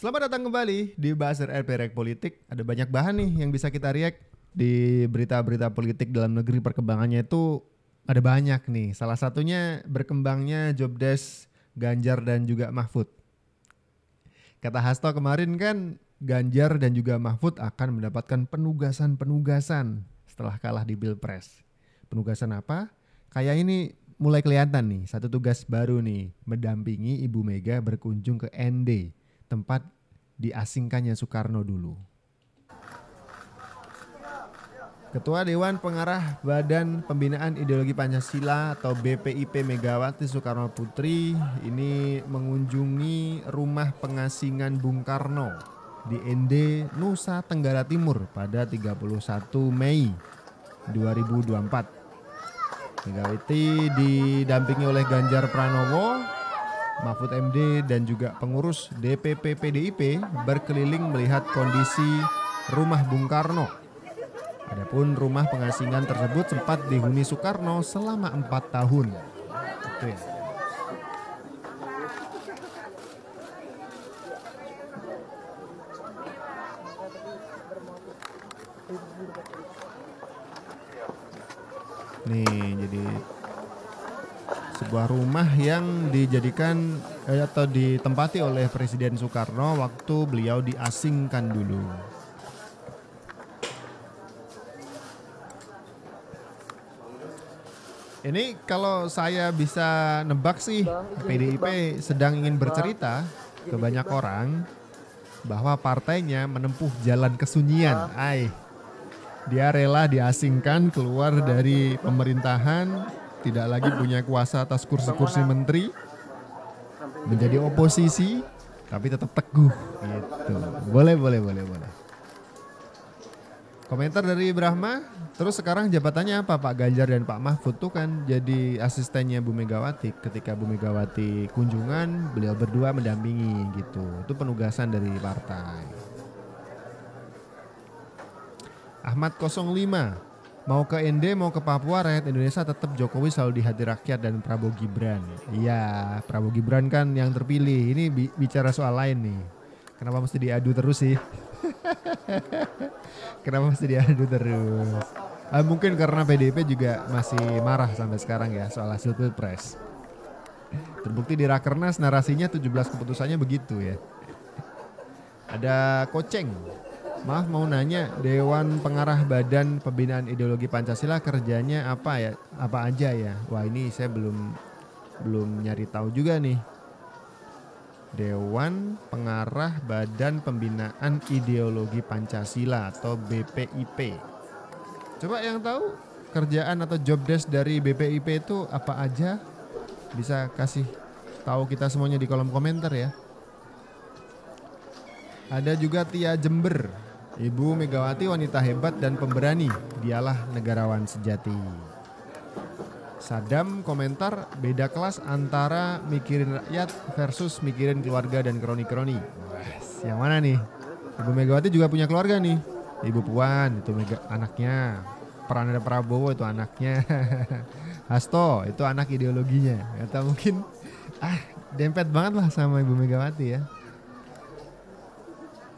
Selamat datang kembali di Bahasan RP Reak Politik. Ada banyak bahan nih yang bisa kita react di berita-berita politik dalam negeri perkembangannya itu ada banyak nih. Salah satunya berkembangnya job desk Ganjar dan juga Mahfud. Kata Hasto kemarin kan Ganjar dan juga Mahfud akan mendapatkan penugasan-penugasan setelah kalah di Pilpres. Penugasan apa? Kayak ini mulai kelihatan nih, satu tugas baru nih, mendampingi Ibu Mega berkunjung ke ND tempat diasingkannya Soekarno dulu. Ketua Dewan Pengarah Badan Pembinaan Ideologi Pancasila atau BPIP Megawati Soekarno Putri ini mengunjungi rumah pengasingan Bung Karno di ND Nusa Tenggara Timur pada 31 Mei 2024. Megawati didampingi oleh Ganjar Pranowo Mahfud MD dan juga pengurus DPP PDIP berkeliling melihat kondisi rumah Bung Karno. Adapun rumah pengasingan tersebut sempat dihuni Soekarno selama empat tahun. Oke. Ya. Nih, jadi sebuah rumah yang dijadikan eh, atau ditempati oleh Presiden Soekarno waktu beliau diasingkan dulu. Ini kalau saya bisa nebak sih PDIP sedang ingin bercerita ke banyak orang bahwa partainya menempuh jalan kesunyian. ay, Dia rela diasingkan keluar dari pemerintahan tidak lagi punya kuasa atas kursi-kursi menteri, menjadi oposisi, tapi tetap teguh gitu. Boleh, boleh, boleh, boleh. Komentar dari Brahma, terus sekarang jabatannya apa Pak Ganjar dan Pak Mahfud tuh kan jadi asistennya Bu Megawati ketika Bu Megawati kunjungan beliau berdua mendampingi gitu. Itu penugasan dari partai. Ahmad 05 Mau ke ND mau ke Papua, rakyat Indonesia tetap Jokowi selalu di hati rakyat dan Prabowo Gibran. Iya, Prabowo Gibran kan yang terpilih. Ini bi bicara soal lain nih. Kenapa mesti diadu terus sih? Kenapa mesti diadu terus? Ah, mungkin karena PDIP juga masih marah sampai sekarang ya soal hasil pilpres. Terbukti di Rakernas narasinya 17 keputusannya begitu ya. Ada Koceng, Maaf mau nanya, Dewan Pengarah Badan Pembinaan Ideologi Pancasila kerjanya apa ya? Apa aja ya? Wah ini saya belum belum nyari tahu juga nih. Dewan Pengarah Badan Pembinaan Ideologi Pancasila atau BPIP. Coba yang tahu kerjaan atau job desk dari BPIP itu apa aja? Bisa kasih tahu kita semuanya di kolom komentar ya. Ada juga Tia Jember. Ibu Megawati wanita hebat dan pemberani, dialah negarawan sejati. Sadam komentar beda kelas antara mikirin rakyat versus mikirin keluarga dan kroni-kroni. Yang mana nih? Ibu Megawati juga punya keluarga nih. Ibu Puan itu mega, anaknya. Pranada Prabowo itu anaknya. Hasto itu anak ideologinya. Atau mungkin ah dempet banget lah sama Ibu Megawati ya.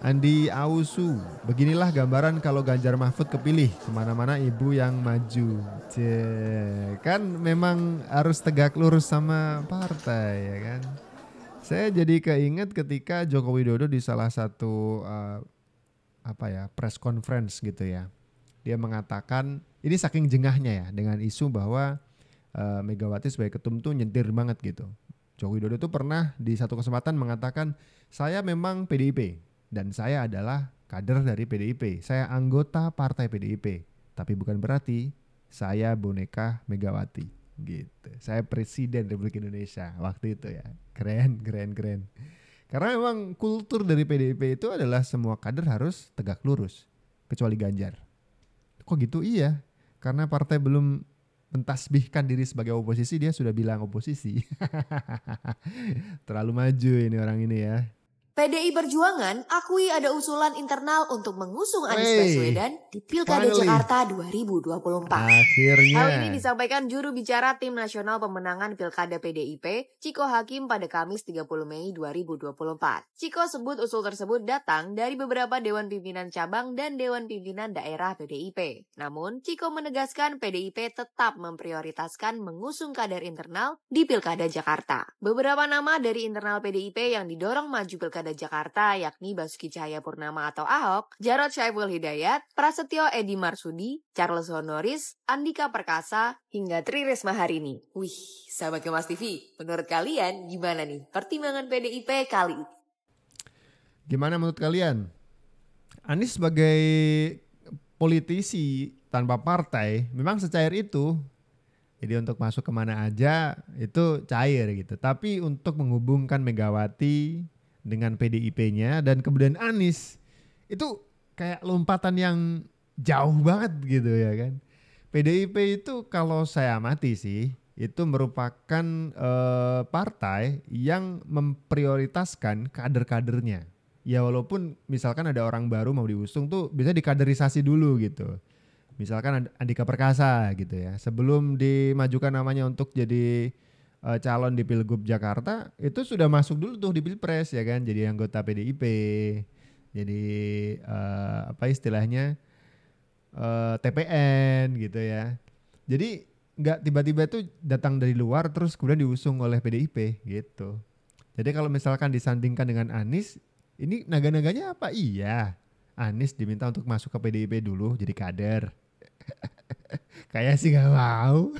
Andi Ausu, beginilah gambaran kalau Ganjar Mahfud kepilih kemana-mana ibu yang maju. Cek, kan memang harus tegak lurus sama partai ya kan. Saya jadi keinget ketika Joko Widodo di salah satu uh, apa ya press conference gitu ya, dia mengatakan ini saking jengahnya ya dengan isu bahwa uh, Megawati sebagai ketum tuh nyentir banget gitu. Joko Widodo tuh pernah di satu kesempatan mengatakan saya memang PDIP dan saya adalah kader dari PDIP. Saya anggota partai PDIP, tapi bukan berarti saya boneka Megawati gitu. Saya presiden Republik Indonesia waktu itu ya. Keren, keren, keren. Karena memang kultur dari PDIP itu adalah semua kader harus tegak lurus, kecuali Ganjar. Kok gitu? Iya, karena partai belum mentasbihkan diri sebagai oposisi, dia sudah bilang oposisi. Terlalu maju ini orang ini ya. PDI Perjuangan akui ada usulan internal untuk mengusung Anies hey, Baswedan di Pilkada finally. Jakarta 2024. Akhirnya. Hal ini disampaikan juru bicara Tim Nasional Pemenangan Pilkada PDIP, Ciko Hakim pada Kamis 30 Mei 2024. Ciko sebut usul tersebut datang dari beberapa Dewan Pimpinan Cabang dan Dewan Pimpinan Daerah PDIP. Namun, Ciko menegaskan PDIP tetap memprioritaskan mengusung kader internal di Pilkada Jakarta. Beberapa nama dari internal PDIP yang didorong maju Pilkada Pilkada Jakarta yakni Basuki Cahaya Purnama atau Ahok, Jarod Syaiful Hidayat, Prasetyo Edi Marsudi, Charles Honoris, Andika Perkasa, hingga Tri Risma hari ini. Wih, sahabat Kemas TV, menurut kalian gimana nih pertimbangan PDIP kali ini? Gimana menurut kalian? Anies sebagai politisi tanpa partai memang secair itu jadi untuk masuk kemana aja itu cair gitu. Tapi untuk menghubungkan Megawati dengan PDIP-nya dan kemudian Anies itu kayak lompatan yang jauh banget gitu ya kan. PDIP itu kalau saya amati sih itu merupakan eh, partai yang memprioritaskan kader-kadernya. Ya walaupun misalkan ada orang baru mau diusung tuh bisa dikaderisasi dulu gitu. Misalkan Andika Perkasa gitu ya. Sebelum dimajukan namanya untuk jadi uh, calon di Pilgub Jakarta itu sudah masuk dulu tuh di Pilpres ya kan jadi anggota PDIP jadi uh, apa istilahnya uh, eh, TPN gitu ya jadi nggak tiba-tiba itu datang dari luar terus kemudian diusung oleh PDIP gitu jadi kalau misalkan disandingkan dengan Anies ini naga-naganya apa iya Anies diminta untuk masuk ke PDIP dulu jadi kader kayak sih nggak mau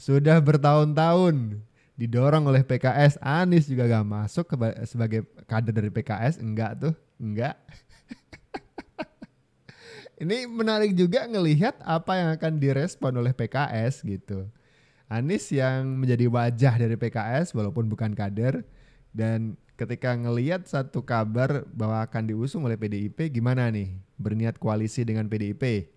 sudah bertahun-tahun didorong oleh PKS. Anies juga gak masuk sebagai kader dari PKS, enggak tuh, enggak. Ini menarik juga ngelihat apa yang akan direspon oleh PKS gitu. Anies yang menjadi wajah dari PKS walaupun bukan kader dan ketika ngeliat satu kabar bahwa akan diusung oleh PDIP gimana nih berniat koalisi dengan PDIP?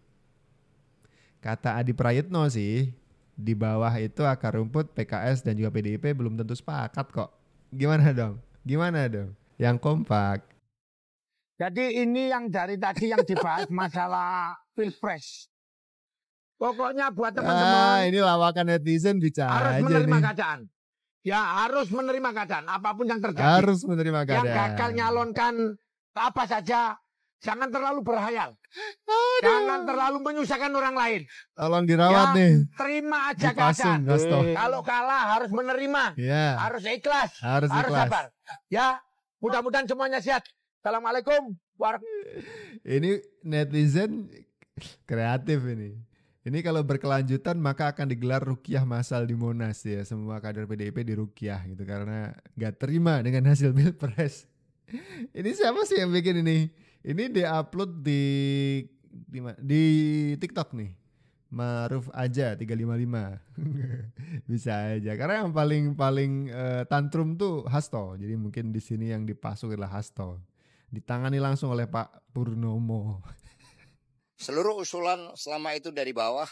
Kata Adi Prayitno sih, di bawah itu akar rumput PKS dan juga PDIP belum tentu sepakat kok. Gimana dong? Gimana dong? Yang kompak. Jadi ini yang dari tadi yang dibahas masalah pilpres. Pokoknya buat ah, teman-teman. Ah, ini lawakan netizen bicara Harus menerima nih. keadaan. Ya harus menerima keadaan apapun yang terjadi. Harus menerima keadaan. Yang gagal nyalonkan apa saja Jangan terlalu berhayal. Aduh. Jangan terlalu menyusahkan orang lain. Tolong dirawat yang nih. Terima aja keadaan. Eh, kalau kalah harus menerima. Yeah. Harus ikhlas. Harus, harus ikhlas. sabar. Ya, mudah-mudahan semuanya sehat. Assalamualaikum. War ini netizen kreatif ini. Ini kalau berkelanjutan maka akan digelar rukiah masal di Monas ya. Semua kader PDIP di rukiah gitu karena nggak terima dengan hasil pilpres. ini siapa sih yang bikin ini? Ini diupload di di, di TikTok nih. Maruf aja 355. Bisa aja. Karena yang paling paling uh, tantrum tuh Hasto. Jadi mungkin di sini yang dipasuk adalah Hasto. Ditangani langsung oleh Pak Purnomo. Seluruh usulan selama itu dari bawah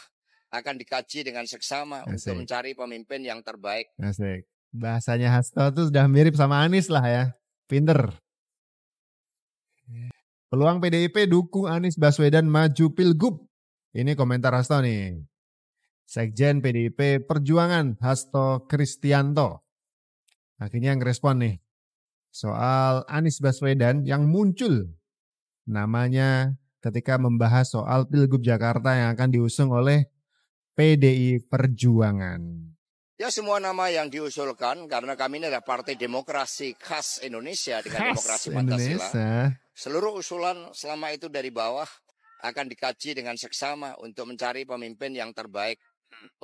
akan dikaji dengan seksama Asik. untuk mencari pemimpin yang terbaik. Asik. Bahasanya Hasto tuh sudah mirip sama Anies lah ya. Pinter. Peluang PDIP dukung Anies Baswedan maju Pilgub. Ini komentar Hasto nih. Sekjen PDIP Perjuangan Hasto Kristianto. Akhirnya yang respon nih. Soal Anies Baswedan yang muncul namanya ketika membahas soal Pilgub Jakarta yang akan diusung oleh PDI Perjuangan. Ya semua nama yang diusulkan karena kami ini adalah partai demokrasi khas Indonesia dengan khas demokrasi Pancasila. Seluruh usulan selama itu dari bawah akan dikaji dengan seksama untuk mencari pemimpin yang terbaik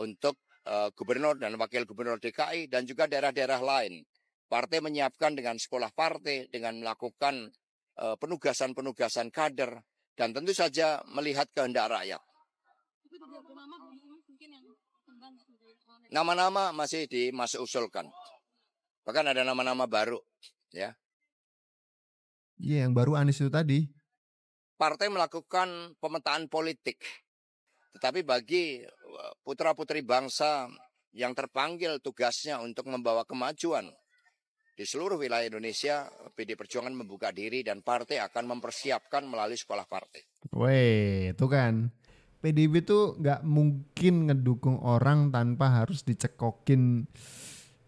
untuk uh, gubernur dan wakil gubernur DKI dan juga daerah-daerah lain. Partai menyiapkan dengan sekolah partai dengan melakukan uh, penugasan-penugasan kader dan tentu saja melihat kehendak rakyat. Nama-nama masih dimasuk usulkan. Bahkan ada nama-nama baru, ya. Iya, yang baru Anies itu tadi. Partai melakukan pemetaan politik. Tetapi bagi eh, putra-putri bangsa yang terpanggil tugasnya untuk membawa kemajuan di seluruh wilayah Indonesia, PD Perjuangan membuka diri dan partai akan mempersiapkan melalui sekolah partai. Weh, itu kan. PDIP tuh nggak mungkin ngedukung orang tanpa harus dicekokin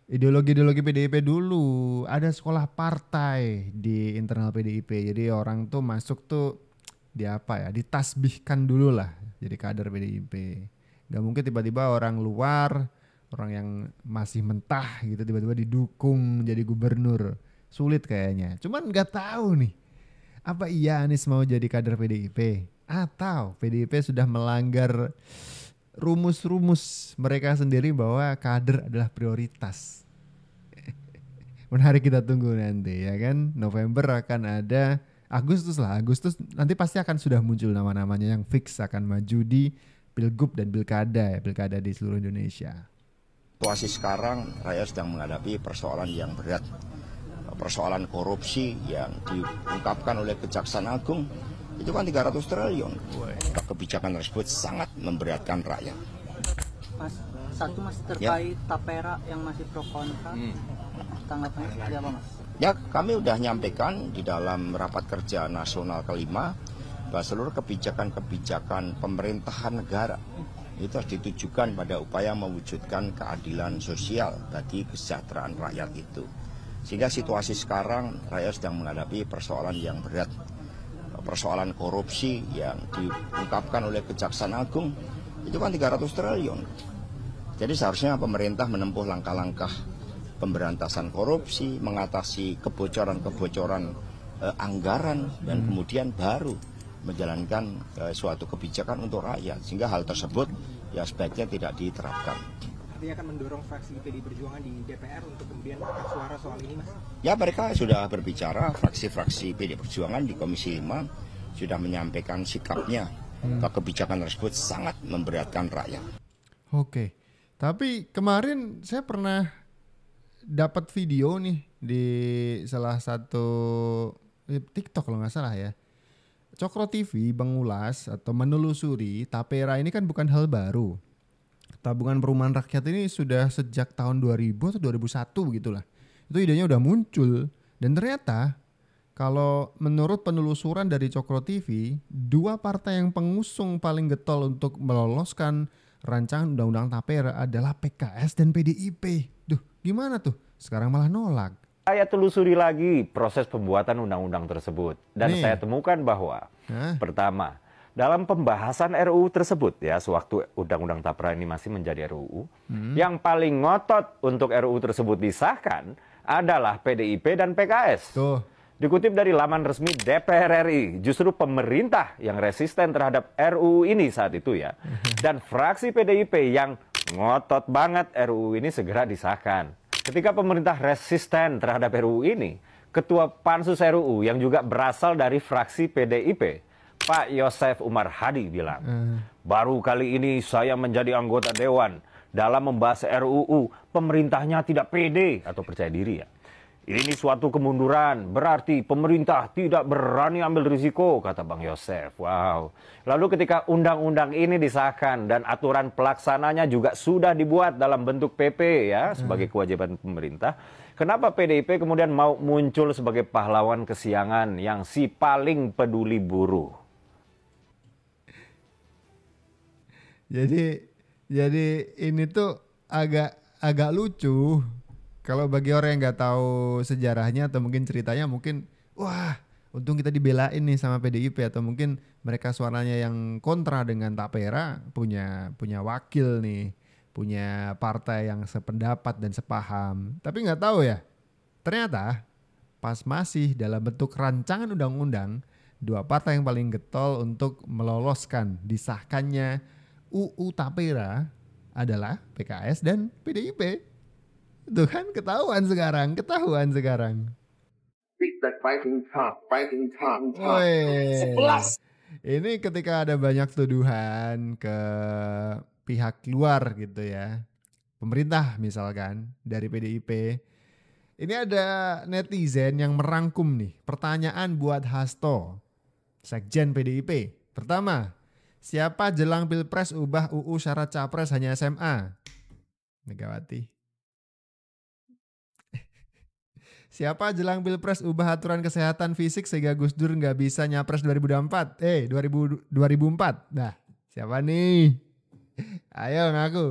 ideologi-ideologi PDIP dulu. Ada sekolah partai di internal PDIP. Jadi orang tuh masuk tuh di apa ya? Ditasbihkan dulu lah jadi kader PDIP. Gak mungkin tiba-tiba orang luar, orang yang masih mentah gitu tiba-tiba didukung jadi gubernur. Sulit kayaknya. Cuman nggak tahu nih. Apa iya Anies mau jadi kader PDIP? atau PDIP sudah melanggar rumus-rumus mereka sendiri bahwa kader adalah prioritas. Menarik kita tunggu nanti ya kan. November akan ada Agustus lah. Agustus nanti pasti akan sudah muncul nama-namanya yang fix akan maju di Pilgub dan Pilkada ya, Pilkada di seluruh Indonesia. Situasi sekarang rakyat sedang menghadapi persoalan yang berat. Persoalan korupsi yang diungkapkan oleh Kejaksaan Agung itu kan 300 triliun. Kebijakan tersebut sangat memberatkan rakyat. Mas, satu mas ya. terkait ya. tapera yang masih pro kontra, hmm. tanggapannya seperti apa mas? Ya, kami sudah nyampaikan di dalam rapat kerja nasional kelima bahwa seluruh kebijakan-kebijakan pemerintahan negara itu harus ditujukan pada upaya mewujudkan keadilan sosial bagi kesejahteraan rakyat itu. Sehingga situasi sekarang rakyat sedang menghadapi persoalan yang berat persoalan korupsi yang diungkapkan oleh Kejaksaan Agung itu kan 300 triliun. Jadi seharusnya pemerintah menempuh langkah-langkah pemberantasan korupsi, mengatasi kebocoran-kebocoran eh, anggaran dan hmm. kemudian baru menjalankan eh, suatu kebijakan untuk rakyat sehingga hal tersebut ya sebaiknya tidak diterapkan artinya akan mendorong fraksi PD Perjuangan di DPR untuk kemudian angkat suara soal ini mas? Ya mereka sudah berbicara fraksi-fraksi PD Perjuangan di Komisi 5 sudah menyampaikan sikapnya hmm. bahwa hmm. kebijakan tersebut sangat memberatkan rakyat. Oke, tapi kemarin saya pernah dapat video nih di salah satu eh, TikTok kalau nggak salah ya. Cokro TV mengulas atau menelusuri tapera ini kan bukan hal baru tabungan perumahan rakyat ini sudah sejak tahun 2000 atau 2001 gitulah. Itu idenya udah muncul dan ternyata kalau menurut penelusuran dari Cokro TV, dua partai yang pengusung paling getol untuk meloloskan rancangan undang-undang tapera adalah PKS dan PDIP. Duh, gimana tuh? Sekarang malah nolak. Saya telusuri lagi proses pembuatan undang-undang tersebut dan Nih. saya temukan bahwa Hah? pertama, dalam pembahasan RUU tersebut ya sewaktu Undang-Undang Tapra ini masih menjadi RUU, hmm. yang paling ngotot untuk RUU tersebut disahkan adalah PDIP dan PKS. Tuh. Dikutip dari laman resmi DPR RI, justru pemerintah yang resisten terhadap RUU ini saat itu ya. Dan fraksi PDIP yang ngotot banget RUU ini segera disahkan. Ketika pemerintah resisten terhadap RUU ini, ketua pansus RUU yang juga berasal dari fraksi PDIP Pak Yosef Umar Hadi bilang, hmm. baru kali ini saya menjadi anggota Dewan dalam membahas RUU, pemerintahnya tidak pede atau percaya diri ya. Ini suatu kemunduran, berarti pemerintah tidak berani ambil risiko, kata Bang Yosef. Wow. Lalu ketika undang-undang ini disahkan dan aturan pelaksananya juga sudah dibuat dalam bentuk PP ya, hmm. sebagai kewajiban pemerintah. Kenapa PDIP kemudian mau muncul sebagai pahlawan kesiangan yang si paling peduli buruh? Jadi jadi ini tuh agak agak lucu kalau bagi orang yang nggak tahu sejarahnya atau mungkin ceritanya mungkin wah untung kita dibelain nih sama PDIP atau mungkin mereka suaranya yang kontra dengan Tapera punya punya wakil nih punya partai yang sependapat dan sepaham tapi nggak tahu ya ternyata pas masih dalam bentuk rancangan undang-undang dua partai yang paling getol untuk meloloskan disahkannya UU Tapera adalah PKS dan PDIP. Tuh kan ketahuan sekarang, ketahuan sekarang. Sebelas. Ini ketika ada banyak tuduhan ke pihak luar gitu ya. Pemerintah misalkan dari PDIP. Ini ada netizen yang merangkum nih pertanyaan buat Hasto, Sekjen PDIP. Pertama, Siapa jelang pilpres ubah UU syarat capres hanya SMA? Megawati. Siapa jelang pilpres ubah aturan kesehatan fisik sehingga Gus Dur nggak bisa nyapres empat? Eh, 2000, 2004. Nah, siapa nih? Ayo ngaku.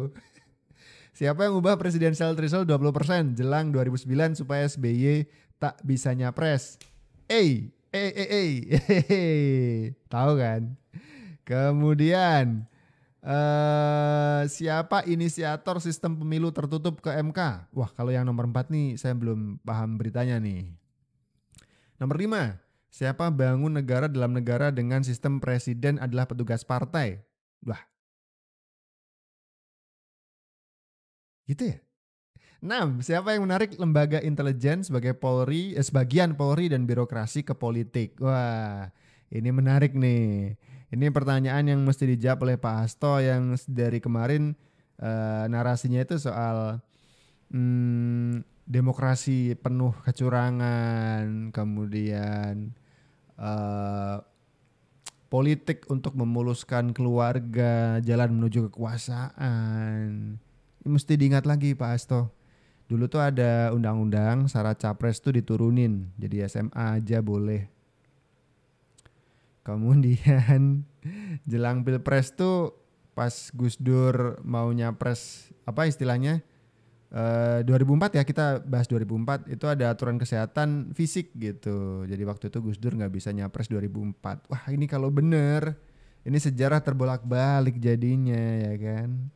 Siapa yang ubah presidensial threshold 20% jelang 2009 supaya SBY tak bisa nyapres? Eh, eh, eh, eh, tahu kan? Kemudian uh, siapa inisiator sistem pemilu tertutup ke MK? Wah, kalau yang nomor 4 nih saya belum paham beritanya nih. Nomor 5, siapa bangun negara dalam negara dengan sistem presiden adalah petugas partai? Wah. Gitu ya? 6. Siapa yang menarik lembaga intelijen sebagai Polri, eh, sebagian Polri dan birokrasi ke politik? Wah, ini menarik nih. Ini pertanyaan yang mesti dijawab oleh Pak Hasto yang dari kemarin uh, narasinya itu soal hmm, demokrasi penuh kecurangan, kemudian uh, politik untuk memuluskan keluarga, jalan menuju kekuasaan. Ini mesti diingat lagi Pak Hasto. Dulu tuh ada undang-undang syarat capres tuh diturunin, jadi SMA aja boleh Kemudian jelang pilpres tuh pas Gus Dur mau nyapres apa istilahnya e, eh, 2004 ya kita bahas 2004 itu ada aturan kesehatan fisik gitu. Jadi waktu itu Gus Dur nggak bisa nyapres 2004. Wah ini kalau bener ini sejarah terbolak-balik jadinya ya kan.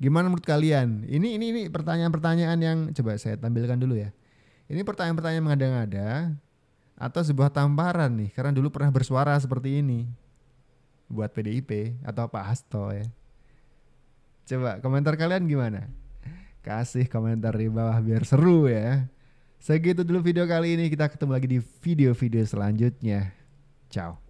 Gimana menurut kalian? Ini ini ini pertanyaan-pertanyaan yang coba saya tampilkan dulu ya. Ini pertanyaan-pertanyaan mengada-ngada atau sebuah tamparan nih karena dulu pernah bersuara seperti ini buat PDIP atau Pak Hasto ya. Coba komentar kalian gimana? Kasih komentar di bawah biar seru ya. Segitu dulu video kali ini kita ketemu lagi di video-video selanjutnya. Ciao.